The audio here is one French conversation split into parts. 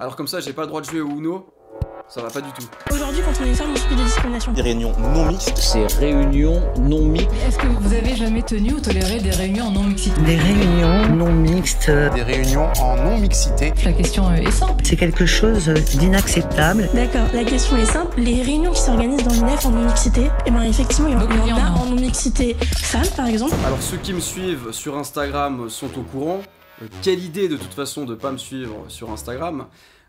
Alors comme ça, j'ai pas le droit de jouer au Uno. Ça va pas du tout. Aujourd'hui, quand on est femme, on subit des discriminations. Des réunions non mixtes. c'est réunions non mixtes. Est-ce que vous avez jamais tenu ou toléré des réunions en non mixité Des réunions non mixtes. Des réunions en non mixité. La question euh, est simple. C'est quelque chose d'inacceptable. D'accord, la question est simple. Les réunions qui s'organisent dans le en non mixité, eh ben effectivement, il y, en, a en non mixité femmes, par exemple. Alors ceux qui me suivent sur Instagram sont au courant quelle idée de toute façon de pas me suivre sur Instagram.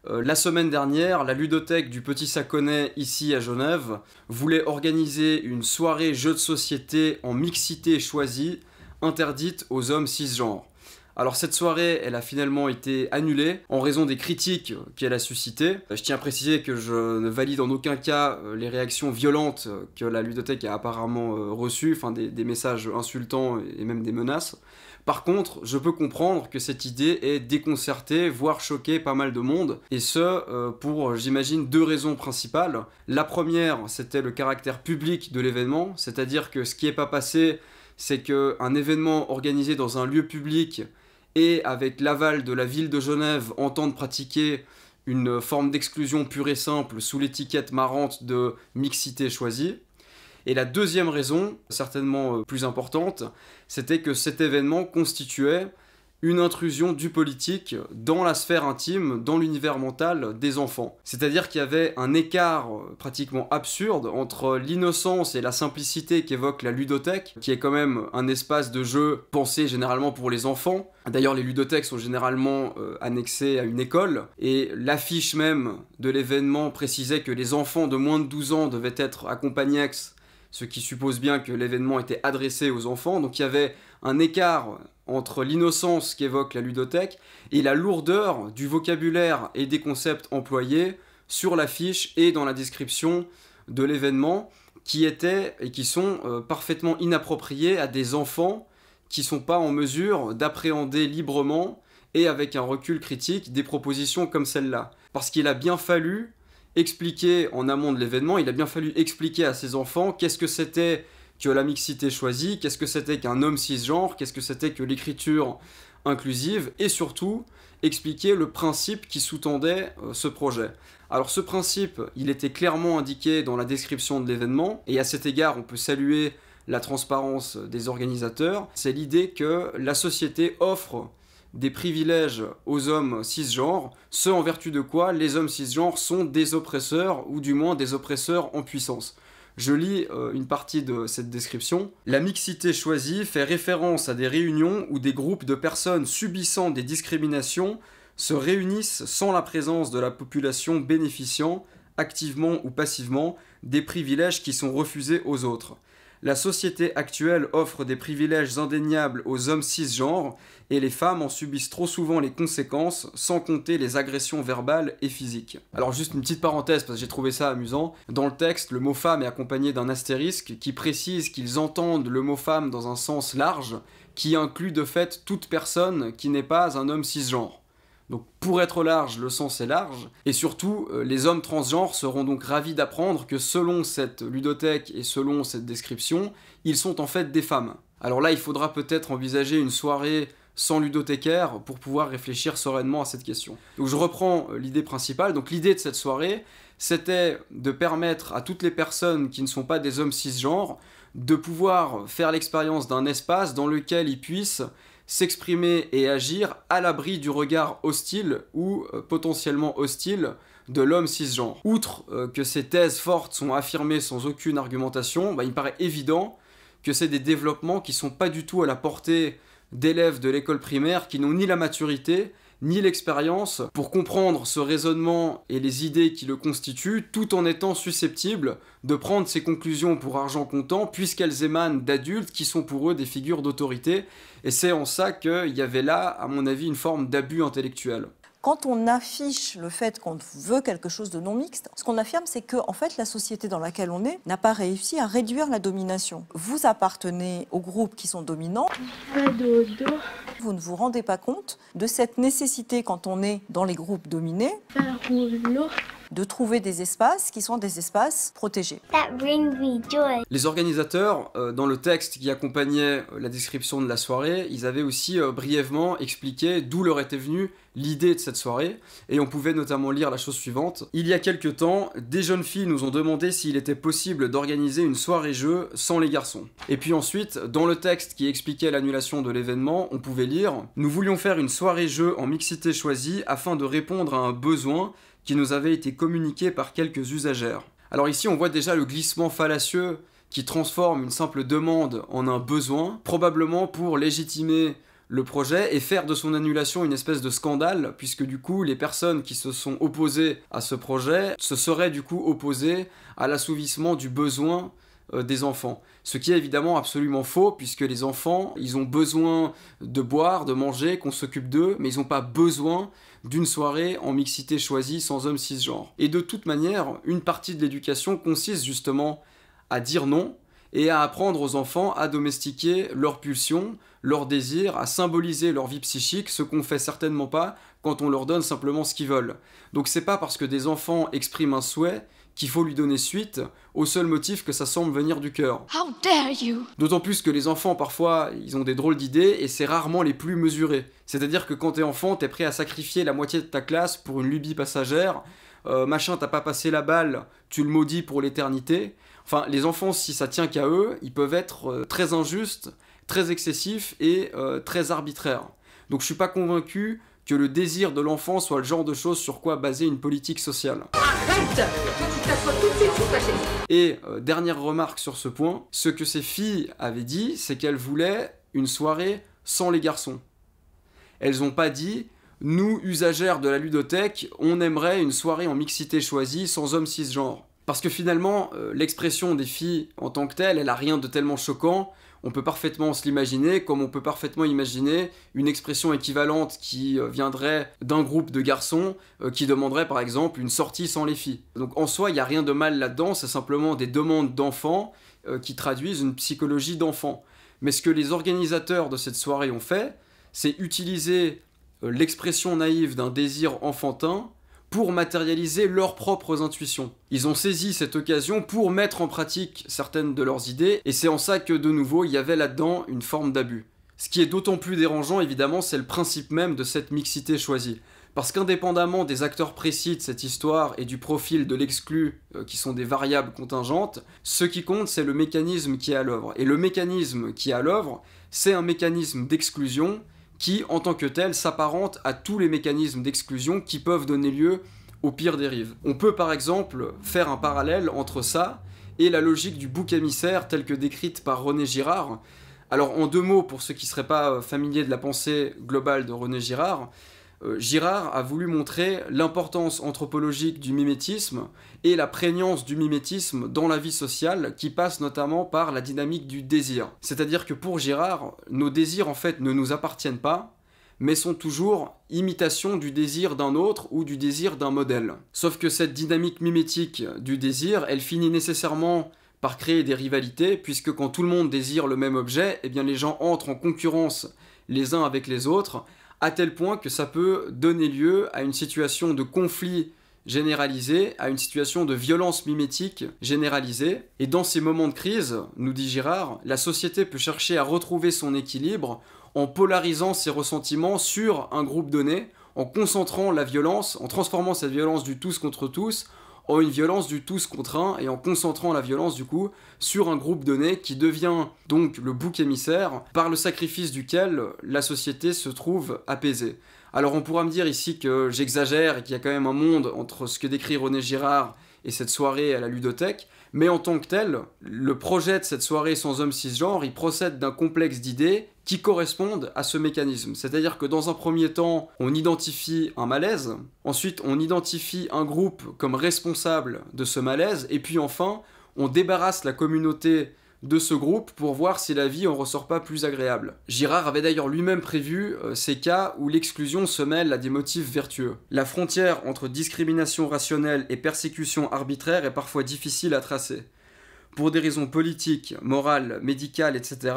Euh, la semaine dernière, la ludothèque du Petit Saconnet ici à Genève voulait organiser une soirée jeu de société en mixité choisie, interdite aux hommes cisgenres. Alors cette soirée, elle a finalement été annulée en raison des critiques qu'elle a suscitées. Euh, je tiens à préciser que je ne valide en aucun cas euh, les réactions violentes que la ludothèque a apparemment reçues, enfin des messages insultants et même des menaces. Par contre, je peux comprendre que cette idée ait déconcerté, voire choqué pas mal de monde, et ce, euh, pour, euh, j'imagine, deux raisons principales. La première, c'était le caractère public de l'événement, c'est-à-dire que ce qui n'est pas passé, c'est qu'un événement organisé dans un lieu public et avec l'aval de la ville de Genève entende pratiquer une forme d'exclusion pure et simple sous l'étiquette marrante de mixité choisie. Et la deuxième raison, certainement euh, plus importante, c'était que cet événement constituait une intrusion du politique dans la sphère intime, dans l'univers mental des enfants. C'est-à-dire qu'il y avait un écart euh, pratiquement absurde entre l'innocence et la simplicité qu'évoque la ludothèque, qui est quand même un espace de jeu pensé généralement pour les enfants. D'ailleurs, les ludothèques sont généralement euh, annexées à une école, et l'affiche même de l'événement précisait que les enfants de moins de 12 ans devaient être accompagnés ce qui suppose bien que l'événement était adressé aux enfants. Donc il y avait un écart entre l'innocence qu'évoque la ludothèque et la lourdeur du vocabulaire et des concepts employés sur l'affiche et dans la description de l'événement qui étaient et qui sont euh, parfaitement inappropriés à des enfants qui ne sont pas en mesure d'appréhender librement et avec un recul critique des propositions comme celle-là. Parce qu'il a bien fallu expliquer en amont de l'événement, il a bien fallu expliquer à ses enfants qu'est-ce que c'était que la mixité choisie, qu'est-ce que c'était qu'un homme cisgenre, qu'est-ce que c'était que l'écriture inclusive, et surtout expliquer le principe qui sous-tendait euh, ce projet. Alors ce principe, il était clairement indiqué dans la description de l'événement, et à cet égard, on peut saluer la transparence des organisateurs, c'est l'idée que la société offre des privilèges aux hommes cisgenres, ce en vertu de quoi les hommes cisgenres sont des oppresseurs, ou du moins des oppresseurs en puissance. Je lis euh, une partie de cette description. La mixité choisie fait référence à des réunions où des groupes de personnes subissant des discriminations se réunissent sans la présence de la population bénéficiant, activement ou passivement, des privilèges qui sont refusés aux autres. La société actuelle offre des privilèges indéniables aux hommes cisgenres et les femmes en subissent trop souvent les conséquences, sans compter les agressions verbales et physiques. Alors juste une petite parenthèse, parce que j'ai trouvé ça amusant, dans le texte, le mot femme est accompagné d'un astérisque qui précise qu'ils entendent le mot femme dans un sens large, qui inclut de fait toute personne qui n'est pas un homme cisgenre. Donc pour être large, le sens est large, et surtout, euh, les hommes transgenres seront donc ravis d'apprendre que selon cette ludothèque et selon cette description, ils sont en fait des femmes. Alors là, il faudra peut-être envisager une soirée sans ludothécaire pour pouvoir réfléchir sereinement à cette question. Donc je reprends euh, l'idée principale. Donc l'idée de cette soirée, c'était de permettre à toutes les personnes qui ne sont pas des hommes cisgenres de pouvoir faire l'expérience d'un espace dans lequel ils puissent s'exprimer et agir à l'abri du regard hostile ou euh, potentiellement hostile de l'homme cisgenre. Outre euh, que ces thèses fortes sont affirmées sans aucune argumentation, bah, il me paraît évident que c'est des développements qui sont pas du tout à la portée d'élèves de l'école primaire qui n'ont ni la maturité, ni l'expérience pour comprendre ce raisonnement et les idées qui le constituent, tout en étant susceptibles de prendre ces conclusions pour argent comptant, puisqu'elles émanent d'adultes qui sont pour eux des figures d'autorité. Et c'est en ça qu'il y avait là, à mon avis, une forme d'abus intellectuel. Quand on affiche le fait qu'on veut quelque chose de non mixte, ce qu'on affirme, c'est que en fait, la société dans laquelle on est n'a pas réussi à réduire la domination. Vous appartenez aux groupes qui sont dominants. Vous ne vous rendez pas compte de cette nécessité quand on est dans les groupes dominés de trouver des espaces qui sont des espaces protégés. Les organisateurs, euh, dans le texte qui accompagnait euh, la description de la soirée, ils avaient aussi euh, brièvement expliqué d'où leur était venue l'idée de cette soirée, et on pouvait notamment lire la chose suivante. Il y a quelque temps, des jeunes filles nous ont demandé s'il était possible d'organiser une soirée-jeu sans les garçons. Et puis ensuite, dans le texte qui expliquait l'annulation de l'événement, on pouvait lire Nous voulions faire une soirée-jeu en mixité choisie afin de répondre à un besoin qui nous avait été communiqué par quelques usagères. Alors ici, on voit déjà le glissement fallacieux qui transforme une simple demande en un besoin, probablement pour légitimer le projet et faire de son annulation une espèce de scandale, puisque du coup les personnes qui se sont opposées à ce projet se seraient du coup opposées à l'assouvissement du besoin euh, des enfants. Ce qui est évidemment absolument faux, puisque les enfants, ils ont besoin de boire, de manger, qu'on s'occupe d'eux, mais ils n'ont pas besoin d'une soirée en mixité choisie sans hommes cisgenres. Et de toute manière, une partie de l'éducation consiste justement à dire non et à apprendre aux enfants à domestiquer leurs pulsions, leurs désirs, à symboliser leur vie psychique, ce qu'on fait certainement pas quand on leur donne simplement ce qu'ils veulent. Donc c'est pas parce que des enfants expriment un souhait qu'il faut lui donner suite, au seul motif que ça semble venir du cœur. D'autant plus que les enfants, parfois, ils ont des drôles d'idées et c'est rarement les plus mesurés. C'est-à-dire que quand t'es enfant, t'es prêt à sacrifier la moitié de ta classe pour une lubie passagère, euh, machin, t'as pas passé la balle, tu le maudis pour l'éternité. Enfin, les enfants, si ça tient qu'à eux, ils peuvent être euh, très injustes, très excessifs et euh, très arbitraires. Donc je suis pas convaincu que le désir de l'enfant soit le genre de chose sur quoi baser une politique sociale. Et euh, dernière remarque sur ce point, ce que ces filles avaient dit, c'est qu'elles voulaient une soirée sans les garçons. Elles n'ont pas dit nous, usagères de la ludothèque, on aimerait une soirée en mixité choisie sans hommes cisgenres. Parce que finalement, euh, l'expression des filles en tant que telles, elle a rien de tellement choquant on peut parfaitement se l'imaginer, comme on peut parfaitement imaginer une expression équivalente qui euh, viendrait d'un groupe de garçons euh, qui demanderait par exemple une sortie sans les filles. Donc en soi, il n'y a rien de mal là-dedans, c'est simplement des demandes d'enfants euh, qui traduisent une psychologie d'enfant. Mais ce que les organisateurs de cette soirée ont fait, c'est utiliser l'expression naïve d'un désir enfantin pour matérialiser leurs propres intuitions. Ils ont saisi cette occasion pour mettre en pratique certaines de leurs idées, et c'est en ça que de nouveau il y avait là-dedans une forme d'abus. Ce qui est d'autant plus dérangeant évidemment, c'est le principe même de cette mixité choisie. Parce qu'indépendamment des acteurs précis de cette histoire et du profil de l'exclu, euh, qui sont des variables contingentes, ce qui compte, c'est le mécanisme qui est à l'œuvre. Et le mécanisme qui est à l'œuvre, c'est un mécanisme d'exclusion qui, en tant que tel, s'apparente à tous les mécanismes d'exclusion qui peuvent donner lieu aux pires dérives. On peut par exemple faire un parallèle entre ça et la logique du bouc émissaire telle que décrite par René Girard. Alors en deux mots, pour ceux qui ne seraient pas euh, familiers de la pensée globale de René Girard, euh, Girard a voulu montrer l'importance anthropologique du mimétisme et la prégnance du mimétisme dans la vie sociale qui passe notamment par la dynamique du désir. C'est-à-dire que pour Girard, nos désirs en fait ne nous appartiennent pas, mais sont toujours imitation du désir d'un autre ou du désir d'un modèle. Sauf que cette dynamique mimétique du désir, elle finit nécessairement par créer des rivalités, puisque quand tout le monde désire le même objet, eh bien les gens entrent en concurrence les uns avec les autres, à tel point que ça peut donner lieu à une situation de conflit généralisé, à une situation de violence mimétique généralisée. Et dans ces moments de crise, nous dit Girard, la société peut chercher à retrouver son équilibre en polarisant ses ressentiments sur un groupe donné, en concentrant la violence, en transformant cette violence du tous contre tous, en une violence du tous contre et en concentrant la violence du coup sur un groupe donné qui devient donc le bouc émissaire par le sacrifice duquel la société se trouve apaisée. Alors on pourra me dire ici que j'exagère et qu'il y a quand même un monde entre ce que décrit René Girard et cette soirée à la ludothèque, mais en tant que tel, le projet de cette soirée sans hommes cisgenres, il procède d'un complexe d'idées qui correspondent à ce mécanisme. C'est-à-dire que dans un premier temps, on identifie un malaise, ensuite on identifie un groupe comme responsable de ce malaise, et puis enfin, on débarrasse la communauté de ce groupe pour voir si la vie en ressort pas plus agréable. Girard avait d'ailleurs lui-même prévu euh, ces cas où l'exclusion se mêle à des motifs vertueux. La frontière entre discrimination rationnelle et persécution arbitraire est parfois difficile à tracer pour des raisons politiques, morales, médicales, etc.,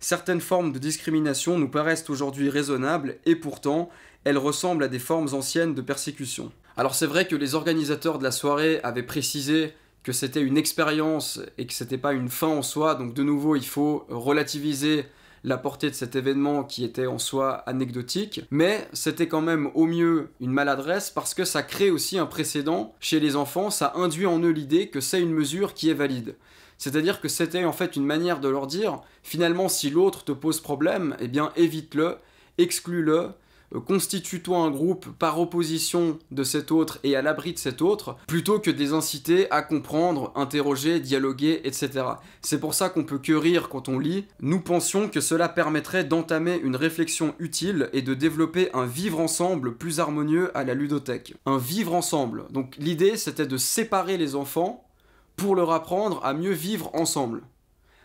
certaines formes de discrimination nous paraissent aujourd'hui raisonnables et pourtant, elles ressemblent à des formes anciennes de persécution. Alors c'est vrai que les organisateurs de la soirée avaient précisé que c'était une expérience et que c'était pas une fin en soi, donc de nouveau il faut relativiser la portée de cet événement qui était en soi anecdotique, mais c'était quand même au mieux une maladresse parce que ça crée aussi un précédent chez les enfants, ça induit en eux l'idée que c'est une mesure qui est valide. C'est-à-dire que c'était en fait une manière de leur dire, finalement, si l'autre te pose problème, eh bien, évite-le, exclue-le, euh, constitue-toi un groupe par opposition de cet autre et à l'abri de cet autre, plutôt que de les inciter à comprendre, interroger, dialoguer, etc. C'est pour ça qu'on peut que rire quand on lit. Nous pensions que cela permettrait d'entamer une réflexion utile et de développer un vivre ensemble plus harmonieux à la ludothèque. Un vivre ensemble. Donc l'idée, c'était de séparer les enfants pour leur apprendre à mieux vivre ensemble.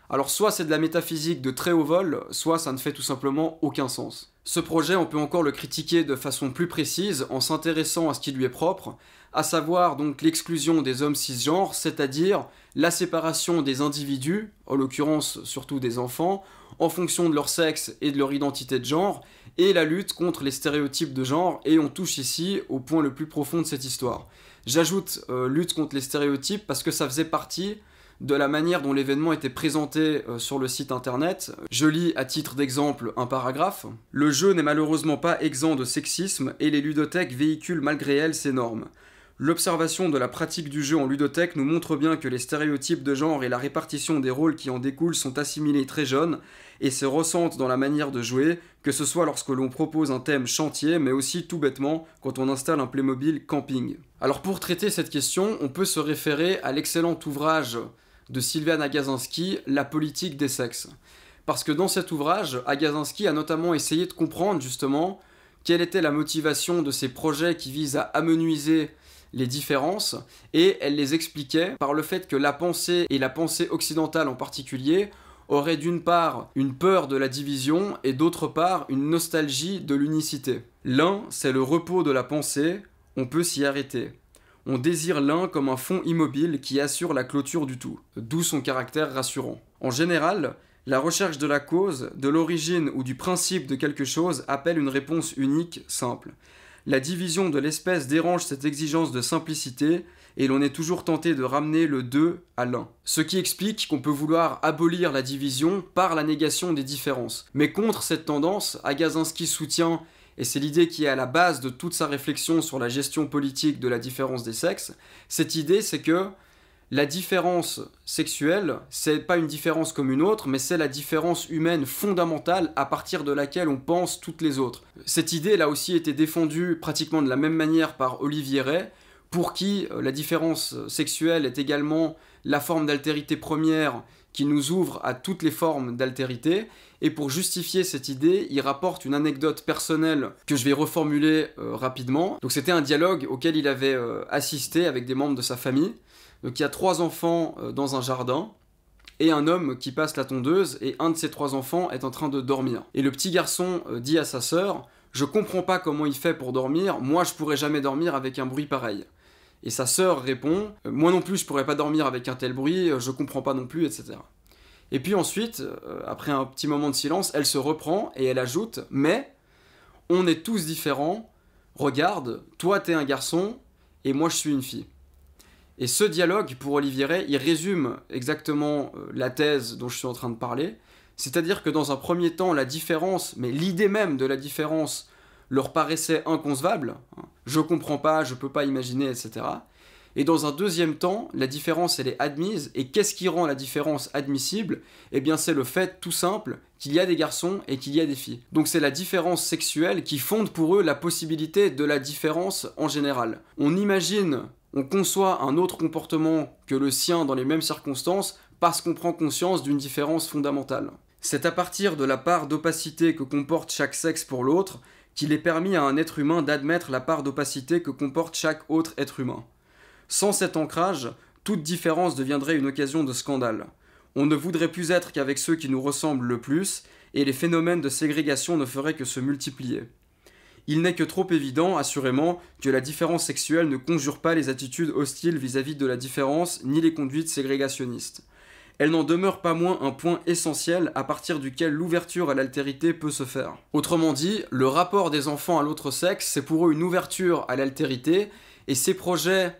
Alors soit c'est de la métaphysique de très haut vol, soit ça ne fait tout simplement aucun sens. Ce projet, on peut encore le critiquer de façon plus précise en s'intéressant à ce qui lui est propre, à savoir donc l'exclusion des hommes cisgenres, c'est-à-dire la séparation des individus, en l'occurrence surtout des enfants, en fonction de leur sexe et de leur identité de genre, et la lutte contre les stéréotypes de genre, et on touche ici au point le plus profond de cette histoire. J'ajoute euh, lutte contre les stéréotypes parce que ça faisait partie de la manière dont l'événement était présenté euh, sur le site internet. Je lis à titre d'exemple un paragraphe. Le jeu n'est malheureusement pas exempt de sexisme et les ludothèques véhiculent malgré elles ces normes. L'observation de la pratique du jeu en ludothèque nous montre bien que les stéréotypes de genre et la répartition des rôles qui en découlent sont assimilés très jeunes et se ressentent dans la manière de jouer, que ce soit lorsque l'on propose un thème chantier, mais aussi tout bêtement quand on installe un Playmobil camping. Alors pour traiter cette question, on peut se référer à l'excellent ouvrage de Sylviane Agazinski, La politique des sexes. Parce que dans cet ouvrage, Agazinski a notamment essayé de comprendre justement quelle était la motivation de ces projets qui visent à amenuiser les différences et elle les expliquait par le fait que la pensée et la pensée occidentale en particulier aurait d'une part une peur de la division et d'autre part une nostalgie de l'unicité. L'un, c'est le repos de la pensée, on peut s'y arrêter. On désire l'un comme un fond immobile qui assure la clôture du tout, d'où son caractère rassurant. En général, la recherche de la cause, de l'origine ou du principe de quelque chose appelle une réponse unique, simple. La division de l'espèce dérange cette exigence de simplicité et l'on est toujours tenté de ramener le 2 à l'un. Ce qui explique qu'on peut vouloir abolir la division par la négation des différences. Mais contre cette tendance, Agazinski soutient, et c'est l'idée qui est à la base de toute sa réflexion sur la gestion politique de la différence des sexes, cette idée c'est que la différence sexuelle, c'est pas une différence comme une autre, mais c'est la différence humaine fondamentale à partir de laquelle on pense toutes les autres. Cette idée, là aussi, été défendue pratiquement de la même manière par Olivier Ray, pour qui euh, la différence sexuelle est également la forme d'altérité première qui nous ouvre à toutes les formes d'altérité. Et pour justifier cette idée, il rapporte une anecdote personnelle que je vais reformuler euh, rapidement. Donc c'était un dialogue auquel il avait euh, assisté avec des membres de sa famille. Donc il y a trois enfants euh, dans un jardin et un homme qui passe la tondeuse et un de ces trois enfants est en train de dormir. Et le petit garçon euh, dit à sa sœur "Je comprends pas comment il fait pour dormir, moi je pourrais jamais dormir avec un bruit pareil." Et sa sœur répond euh, "Moi non plus je pourrais pas dormir avec un tel bruit, je comprends pas non plus, etc." Et puis ensuite, après un petit moment de silence, elle se reprend et elle ajoute "Mais on est tous différents. Regarde, toi t'es un garçon et moi je suis une fille." Et ce dialogue, pour Olivier il résume exactement euh, la thèse dont je suis en train de parler. C'est-à-dire que dans un premier temps, la différence, mais l'idée même de la différence, leur paraissait inconcevable. Hein. Je comprends pas, je peux pas imaginer, etc. Et dans un deuxième temps, la différence, elle est admise. Et qu'est-ce qui rend la différence admissible Eh bien, c'est le fait tout simple qu'il y a des garçons et qu'il y a des filles. Donc c'est la différence sexuelle qui fonde pour eux la possibilité de la différence en général. On imagine on conçoit un autre comportement que le sien dans les mêmes circonstances parce qu'on prend conscience d'une différence fondamentale. C'est à partir de la part d'opacité que comporte chaque sexe pour l'autre qu'il est permis à un être humain d'admettre la part d'opacité que comporte chaque autre être humain. Sans cet ancrage, toute différence deviendrait une occasion de scandale. On ne voudrait plus être qu'avec ceux qui nous ressemblent le plus, et les phénomènes de ségrégation ne feraient que se multiplier. Il n'est que trop évident, assurément, que la différence sexuelle ne conjure pas les attitudes hostiles vis-à-vis de la différence ni les conduites ségrégationnistes. Elle n'en demeure pas moins un point essentiel à partir duquel l'ouverture à l'altérité peut se faire. Autrement dit, le rapport des enfants à l'autre sexe, c'est pour eux une ouverture à l'altérité, et ces projets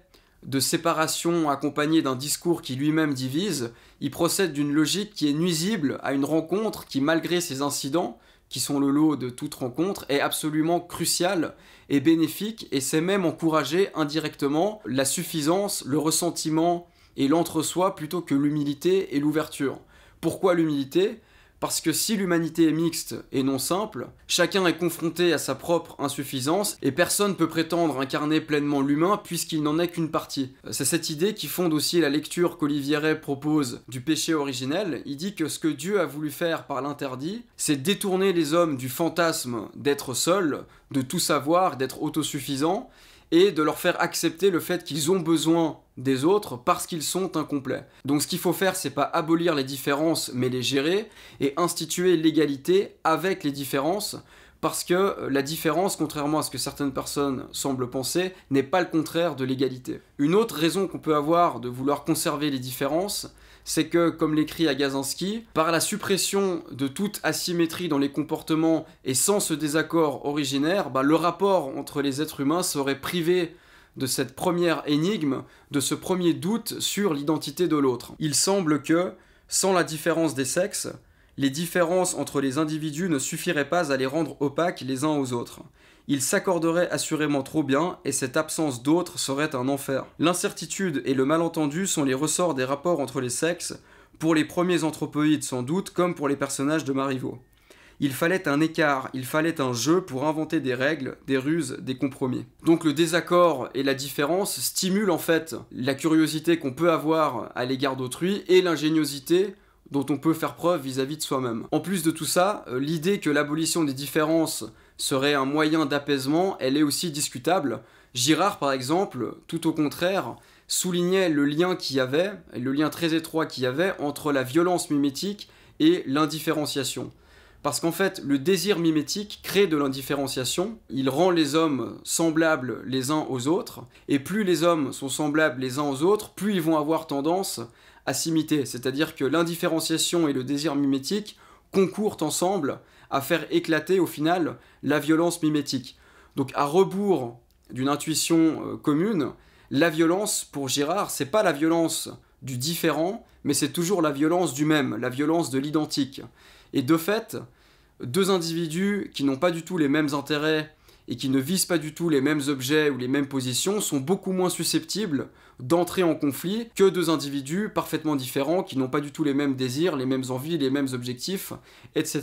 de séparation accompagnés d'un discours qui lui-même divise, ils procèdent d'une logique qui est nuisible à une rencontre qui, malgré ses incidents, qui sont le lot de toute rencontre, est absolument crucial et bénéfique, et c'est même encourager indirectement la suffisance, le ressentiment et l'entre-soi plutôt que l'humilité et l'ouverture. Pourquoi l'humilité parce que si l'humanité est mixte et non simple, chacun est confronté à sa propre insuffisance et personne ne peut prétendre incarner pleinement l'humain puisqu'il n'en est qu'une partie. Euh, c'est cette idée qui fonde aussi la lecture qu'Olivier Ray propose du péché originel. Il dit que ce que Dieu a voulu faire par l'interdit, c'est détourner les hommes du fantasme d'être seuls, de tout savoir, d'être autosuffisants, et de leur faire accepter le fait qu'ils ont besoin des autres parce qu'ils sont incomplets. Donc ce qu'il faut faire, c'est pas abolir les différences, mais les gérer et instituer l'égalité avec les différences parce que euh, la différence, contrairement à ce que certaines personnes semblent penser, n'est pas le contraire de l'égalité. Une autre raison qu'on peut avoir de vouloir conserver les différences, c'est que, comme l'écrit Agazinski, par la suppression de toute asymétrie dans les comportements et sans ce désaccord originaire, bah, le rapport entre les êtres humains serait privé de cette première énigme, de ce premier doute sur l'identité de l'autre. Il semble que, sans la différence des sexes, les différences entre les individus ne suffiraient pas à les rendre opaques les uns aux autres. Ils s'accorderaient assurément trop bien, et cette absence d'autre serait un enfer. L'incertitude et le malentendu sont les ressorts des rapports entre les sexes, pour les premiers anthropoïdes sans doute, comme pour les personnages de Marivaux il fallait un écart, il fallait un jeu pour inventer des règles, des ruses, des compromis. Donc le désaccord et la différence stimulent en fait la curiosité qu'on peut avoir à l'égard d'autrui et l'ingéniosité dont on peut faire preuve vis-à-vis de soi-même. En plus de tout ça, euh, l'idée que l'abolition des différences serait un moyen d'apaisement, elle est aussi discutable. Girard, par exemple, tout au contraire, soulignait le lien qu'il y avait, le lien très étroit qu'il y avait entre la violence mimétique et l'indifférenciation. Parce qu'en fait, le désir mimétique crée de l'indifférenciation, il rend les hommes semblables les uns aux autres, et plus les hommes sont semblables les uns aux autres, plus ils vont avoir tendance à s'imiter. C'est-à-dire que l'indifférenciation et le désir mimétique concourent ensemble à faire éclater au final la violence mimétique. Donc à rebours d'une intuition euh, commune, la violence pour Girard, c'est pas la violence du différent, mais c'est toujours la violence du même, la violence de l'identique. Et de fait, deux individus qui n'ont pas du tout les mêmes intérêts et qui ne visent pas du tout les mêmes objets ou les mêmes positions sont beaucoup moins susceptibles d'entrer en conflit que deux individus parfaitement différents qui n'ont pas du tout les mêmes désirs, les mêmes envies, les mêmes objectifs, etc.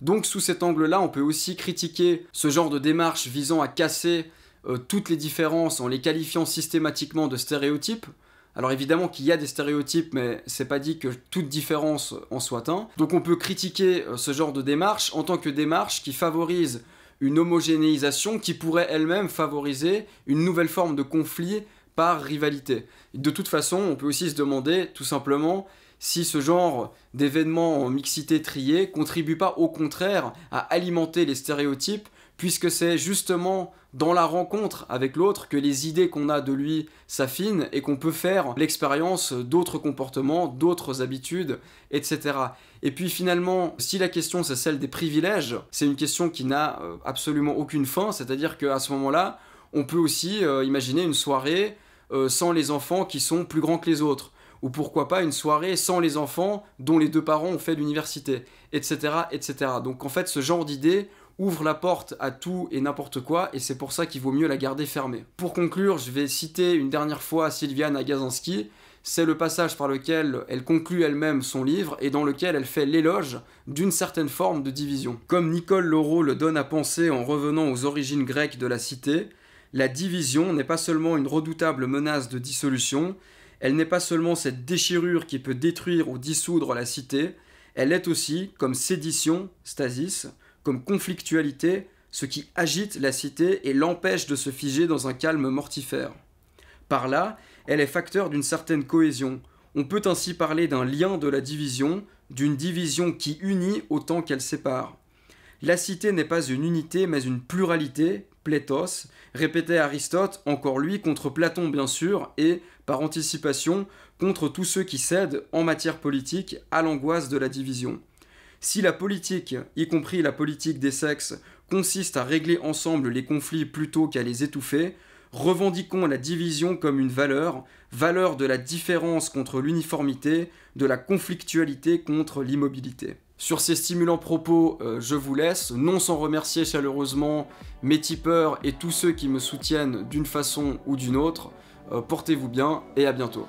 Donc sous cet angle-là, on peut aussi critiquer ce genre de démarche visant à casser euh, toutes les différences en les qualifiant systématiquement de stéréotypes, alors évidemment qu'il y a des stéréotypes, mais c'est pas dit que toute différence en soit un. Donc on peut critiquer euh, ce genre de démarche en tant que démarche qui favorise une homogénéisation qui pourrait elle-même favoriser une nouvelle forme de conflit par rivalité. De toute façon, on peut aussi se demander tout simplement si ce genre d'événements en mixité triée contribue pas au contraire à alimenter les stéréotypes puisque c'est justement dans la rencontre avec l'autre que les idées qu'on a de lui s'affinent et qu'on peut faire l'expérience d'autres comportements, d'autres habitudes, etc. Et puis finalement, si la question c'est celle des privilèges, c'est une question qui n'a euh, absolument aucune fin, c'est-à-dire qu'à ce moment-là, on peut aussi euh, imaginer une soirée euh, sans les enfants qui sont plus grands que les autres ou pourquoi pas une soirée sans les enfants dont les deux parents ont fait l'université, etc., etc. Donc en fait, ce genre d'idées ouvre la porte à tout et n'importe quoi, et c'est pour ça qu'il vaut mieux la garder fermée. Pour conclure, je vais citer une dernière fois Sylviane Agazinski. C'est le passage par lequel elle conclut elle-même son livre et dans lequel elle fait l'éloge d'une certaine forme de division. Comme Nicole Laureau le donne à penser en revenant aux origines grecques de la cité, la division n'est pas seulement une redoutable menace de dissolution, elle n'est pas seulement cette déchirure qui peut détruire ou dissoudre la cité, elle est aussi, comme sédition, stasis, comme conflictualité, ce qui agite la cité et l'empêche de se figer dans un calme mortifère. Par là, elle est facteur d'une certaine cohésion. On peut ainsi parler d'un lien de la division, d'une division qui unit autant qu'elle sépare. La cité n'est pas une unité mais une pluralité, pléthos, répétait Aristote, encore lui, contre Platon bien sûr, et, par anticipation, contre tous ceux qui cèdent, en matière politique, à l'angoisse de la division. Si la politique, y compris la politique des sexes, consiste à régler ensemble les conflits plutôt qu'à les étouffer, revendiquons la division comme une valeur, valeur de la différence contre l'uniformité, de la conflictualité contre l'immobilité. Sur ces stimulants propos, euh, je vous laisse, non sans remercier chaleureusement mes tipeurs et tous ceux qui me soutiennent d'une façon ou d'une autre. Euh, portez-vous bien et à bientôt.